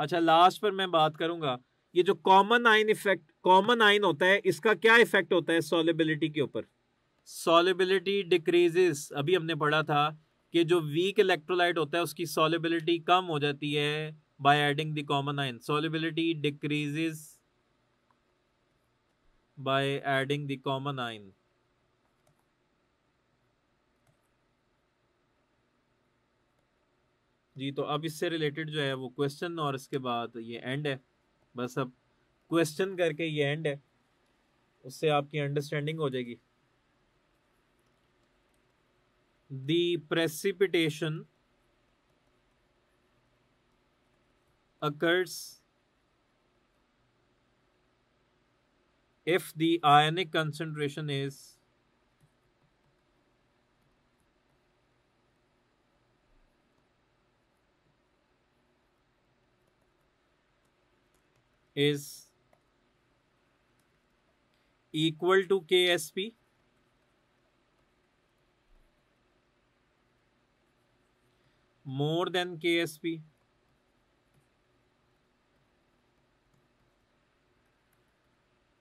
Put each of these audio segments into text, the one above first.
अच्छा लास्ट पर मैं बात करूंगा ये जो कॉमन आइन इफेक्ट कॉमन आइन होता है इसका क्या इफेक्ट होता है सोलिबिलिटी के ऊपर सोलिबिलिटी डिक्रीजेस अभी हमने पढ़ा था कि जो वीक इलेक्ट्रोलाइट होता है उसकी सोलिबिलिटी कम हो जाती है by adding the common ion solubility decreases by adding the common ion जी तो अब इससे रिलेटेड जो है वो क्वेश्चन और इसके बाद ये एंड है बस अब क्वेश्चन करके ये एंड है उससे आपकी अंडरस्टैंडिंग हो जाएगी the precipitation occurs if the ionic concentration is is equal to KSP more than KSP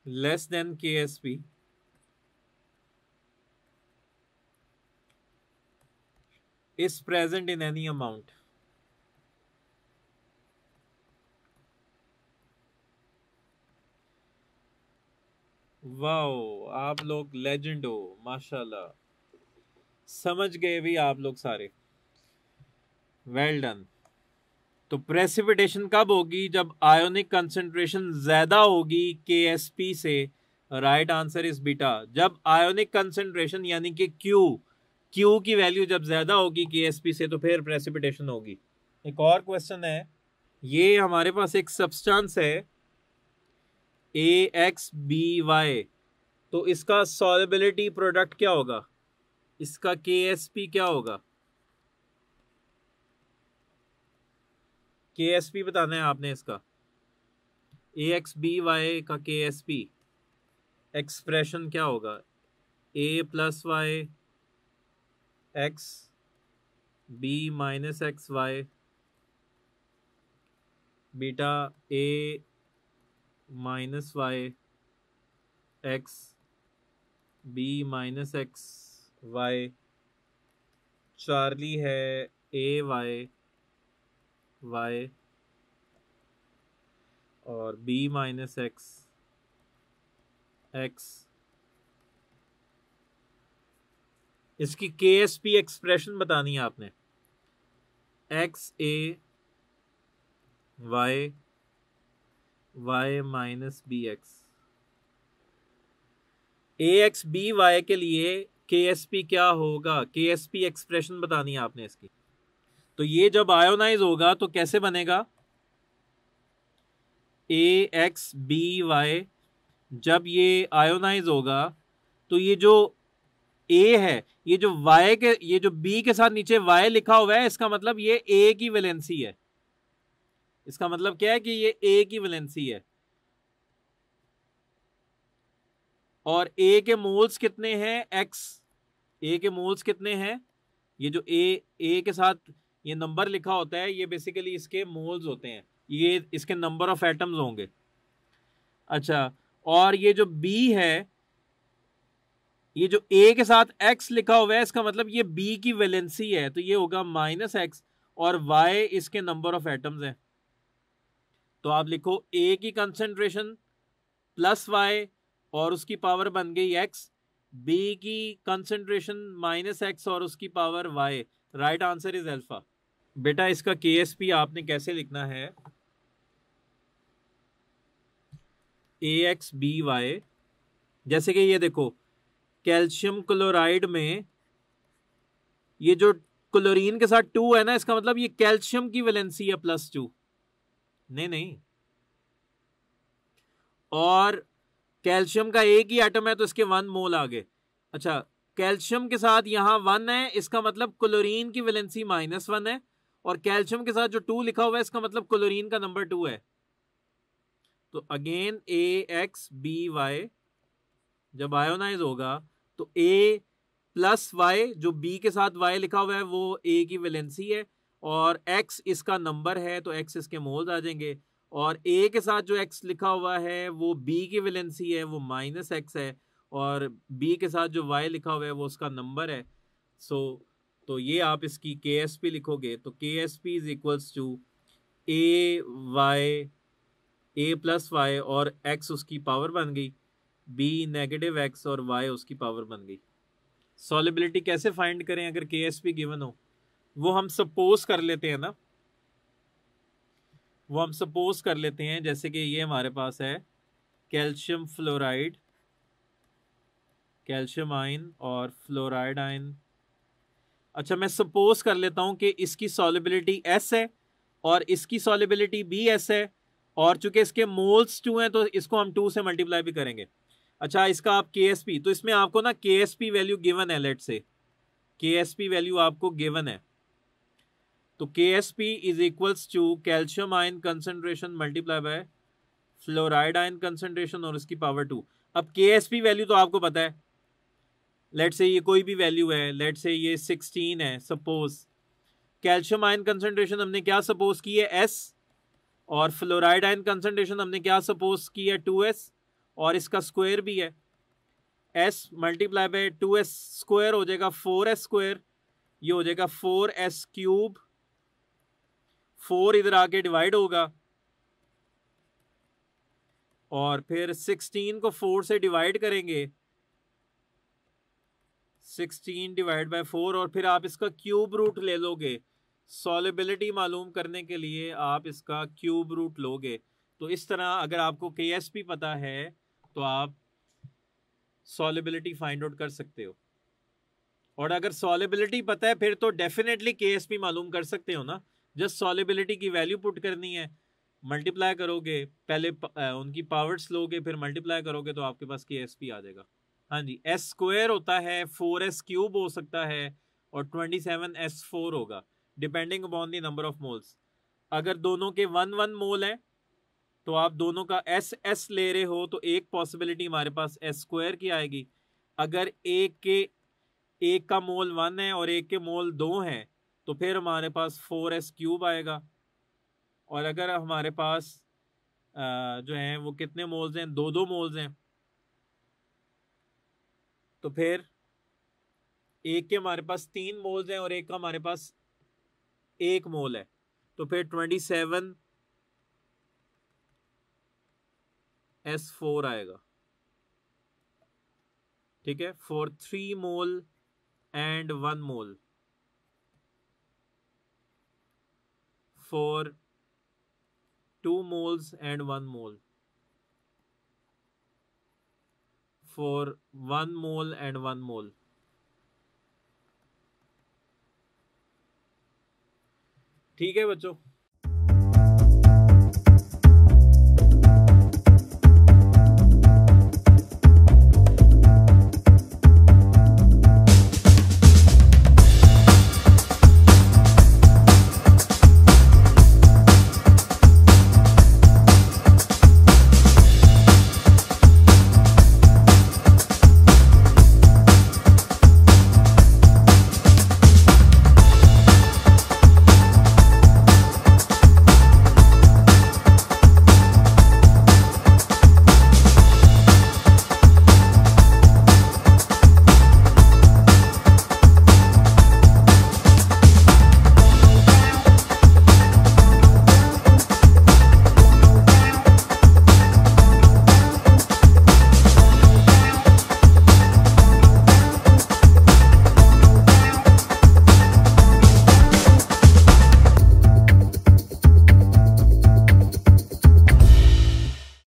less than KSP is present in any amount wow आप लोग लेजेंड हो माशाल्लाह समझ गए भी आप लोग सारे वेल डन तो प्रेसिपिटेशन कब होगी जब आयोनिक कंसंट्रेशन ज्यादा होगी के एस पी से राइट आंसर इज बीटा जब आयोनिक कंसंट्रेशन यानी कि क्यू क्यू की वैल्यू जब ज्यादा होगी के एस पी से तो फिर प्रेसिपिटेशन होगी एक और क्वेश्चन है ये हमारे पास एक सब्सटेंस है ए एक्स बी वाई तो इसका सॉलेबिलिटी प्रोडक्ट क्या होगा इसका के एस पी क्या होगा के एस पी बताना है आपने इसका ए एक्स बी वाई का के एस पी एक्सप्रेशन क्या होगा A plus Y X B minus X Y beta A minus Y X B minus X Y Charlie है ए वाई वाई और बी माइनस एक्स एक्स इसकी K S P expression बतानी है आपने X A Y Y minus B X A X B Y के लिए के S P क्या होगा के एस पी एक्सप्रेशन बतानी है आपने इसकी तो ये जब आयोनाइज होगा तो कैसे बनेगा ए एक्स बी वाई जब ये आयोनाइज होगा तो ये जो ए है ये जो वाई के ये जो बी के साथ नीचे वाई लिखा हुआ है इसका मतलब ये ए की वैलेंसी है इसका मतलब क्या है कि ये ए की वैलेंसी है और ए के मोल्स कितने हैं एक्स ए के मोल्स कितने हैं ये जो ए ए के साथ ये नंबर लिखा होता है ये बेसिकली इसके मोल्स होते हैं ये इसके नंबर ऑफ एटम्स होंगे अच्छा और ये जो बी है ये जो ए के साथ एक्स लिखा हुआ है इसका मतलब ये बी की वैलेंसी है तो ये होगा माइनस एक्स और वाई इसके नंबर ऑफ एटम्स हैं तो आप लिखो ए की कंसेंट्रेशन प्लस वाई और उसकी पावर बन गई एक्स बी की कंसेंट्रेशन माइनस एक्स और उसकी power Y right answer is alpha beta इसका के आपने कैसे लिखना है ए एक्स बी वाई जैसे कि ये देखो कैल्शियम क्लोराइड में ये जो क्लोरीन के साथ टू है ना इसका मतलब ये कैल्शियम की वैलेंसी है प्लस टू नहीं नहीं और कैल्शियम का एक ही आइटम है तो इसके वन मोल आ गए अच्छा कैल्शियम के साथ यहाँ वन है इसका मतलब क्लोरीन की वैलेंसी माइनस वन है और कैल्शियम के साथ जो टू लिखा हुआ है इसका मतलब क्लोरीन का नंबर टू है तो again A X B Y जब आयोनाइज होगा तो ए प्लस वाई जो बी के साथ वाई लिखा हुआ है वो ए की वैलेंसी है और एक्स इसका नंबर है तो एक्स इसके मोल्स आ जाएंगे और ए के साथ जो एक्स लिखा हुआ है वो बी की वैलेंसी है वो माइनस एक्स है और बी के साथ जो वाई लिखा हुआ है वो उसका नंबर है सो so, तो ये आप इसकी के एस पी लिखोगे तो K S P is equals to A Y A plus Y और एक्स उसकी पावर बन गई बी नेगेटिव एक्स और वाई उसकी पावर बन गई सॉलिबिलिटी कैसे फाइंड करें अगर के एस पी गिवन हो वो हम सपोज कर लेते हैं ना वो हम सपोज कर लेते हैं जैसे कि ये हमारे पास है कैल्शियम फ्लोराइड कैल्शियम आयन और फ्लोराइड आयन अच्छा मैं सपोज कर लेता हूँ कि इसकी सॉलिबिलिटी एस है और इसकी सॉलिबिलिटी बी एस है और चूंकि इसके मोल्स टू हैं तो इसको हम टू से मल्टीप्लाई भी करेंगे अच्छा इसका आप के एस पी तो इसमें आपको ना K S P value given है let say K S P value आपको गिवन है तो K S P is equals to calcium ion concentration multiply by fluoride ion concentration और इसकी पावर टू अब के एस पी वैल्यू तो आपको पता है लेट से ये कोई भी वैल्यू है लेट से ये सिक्सटीन है सपोज कैल्शियम आयन कंसनट्रेशन हमने क्या सपोज की है एस और फ्लोराइड आयन कंसनट्रेशन हमने क्या सपोज की है टू एस और इसका स्क्वायर भी है S multiply by two S square हो जाएगा फोर एस स्क्वायर ये हो जाएगा फोर एस क्यूब फोर इधर आके डिवाइड होगा और फिर सिक्सटीन को फोर से डिवाइड करेंगे सिक्सटीन डिवाइड बाय फोर और फिर आप इसका क्यूब रूट ले लोगे सॉलेबिलिटी मालूम करने के लिए आप इसका क्यूब रूट लोगे तो इस तरह अगर आपको के एस पी पता है तो आप सॉलेबिलिटी फाइंड आउट कर सकते हो और अगर सॉलेबिलिटी पता है फिर तो डेफिनेटली के एस पी मालूम कर सकते हो ना जस्ट सॉलेबिलिटी की वैल्यू पुट करनी है मल्टीप्लाई करोगे पहले उनकी पावर्स लोगे फिर मल्टीप्लाई करोगे तो आपके पास के एस पी आ जाएगा हाँ जी एस स्क्वायर होता है फोर एस क्यूब हो सकता है और ट्वेंटी सेवन एस फोर होगा depending upon the number of moles अगर दोनों के वन वन मोल हैं तो आप दोनों का एस एस ले रहे हो तो एक पॉसिबिलिटी हमारे पास एस स्क्वायर की आएगी अगर एक के एक का मोल वन है और एक के मोल दो हैं तो फिर हमारे पास फोर एस क्यूब आएगा और अगर हमारे पास जो हैं वो कितने मोल्स हैं दो दो मोल्स हैं तो फिर एक के हमारे पास तीन मोल्स हैं और एक का हमारे पास एक मोल है तो फिर ट्वेंटी सेवन एस फोर आएगा ठीक है for three mole and one mole for 2 moles and 1 mole for 1 mole and 1 mole ठीक है बच्चों